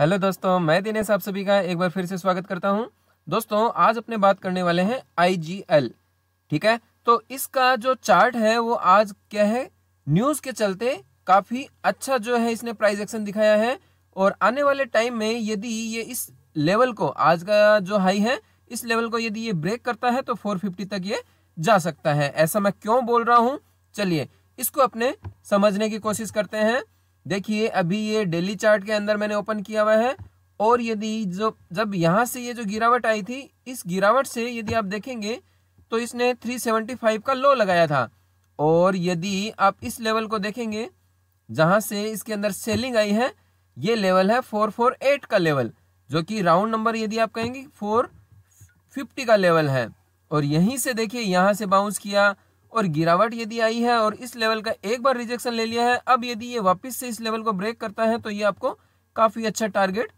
hello दोस्तों मैं दिनेश आप सभी का एक बार फिर से स्वागत करता हूं दोस्तों आज अपने बात करने वाले हैं आईजीएल ठीक है तो इसका जो चार्ट है वो आज क्या है न्यूज के चलते काफी अच्छा जो है इसने प्राइस एक्शन दिखाया है और आने वाले टाइम में यदि ये इस लेवल को आज का जो हाई है इस लेवल को यदि ये ब्रेक करता है तो फोर तक ये जा सकता है ऐसा मैं क्यों बोल रहा हूँ चलिए इसको अपने समझने की कोशिश करते हैं देखिए अभी ये डेली चार्ट के अंदर मैंने ओपन किया हुआ है और यदि जो जब यहां से ये जो गिरावट आई थी इस गिरावट से यदि आप देखेंगे तो इसने 375 का लो लगाया था और यदि आप इस लेवल को देखेंगे जहां से इसके अंदर सेलिंग आई है ये लेवल है 448 का लेवल जो कि राउंड नंबर यदि आप कहेंगे 450 का लेवल है और यहीं से देखिए यहां से बाउंस किया और गिरावट यदि आई है और इस लेवल का एक बार रिजेक्शन ले लिया है अब यदि ये वापस से इस लेवल को ब्रेक करता है तो ये आपको काफ़ी अच्छा टारगेट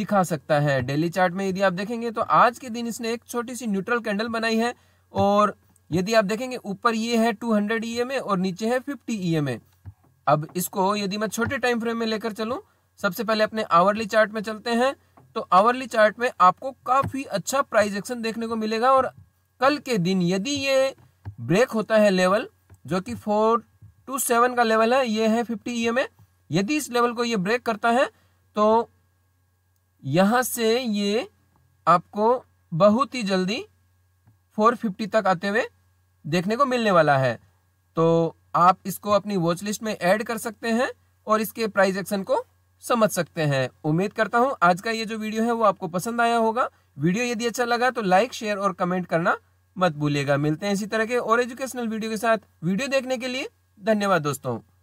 दिखा सकता है डेली चार्ट में यदि आप देखेंगे तो आज के दिन इसने एक छोटी सी न्यूट्रल कैंडल बनाई है और यदि आप देखेंगे ऊपर ये है 200 हंड्रेड ई और नीचे है 50 ई e अब इसको यदि मैं छोटे टाइम फ्रेम में लेकर चलू सबसे पहले अपने आवरली चार्ट में चलते हैं तो आवरली चार्ट में आपको काफ़ी अच्छा प्राइस एक्शन देखने को मिलेगा और कल के दिन यदि ये ब्रेक होता है लेवल जो कि फोर टू सेवन का लेवल है ये है फिफ्टी ई e में यदि इस लेवल को ये ब्रेक करता है तो यहां से ये आपको बहुत ही जल्दी फोर फिफ्टी तक आते हुए देखने को मिलने वाला है तो आप इसको अपनी वॉच लिस्ट में ऐड कर सकते हैं और इसके प्राइस एक्शन को समझ सकते हैं उम्मीद करता हूं आज का ये जो वीडियो है वो आपको पसंद आया होगा वीडियो यदि अच्छा लगा तो लाइक शेयर और कमेंट करना मत भूलिएगा मिलते हैं इसी तरह के और एजुकेशनल वीडियो के साथ वीडियो देखने के लिए धन्यवाद दोस्तों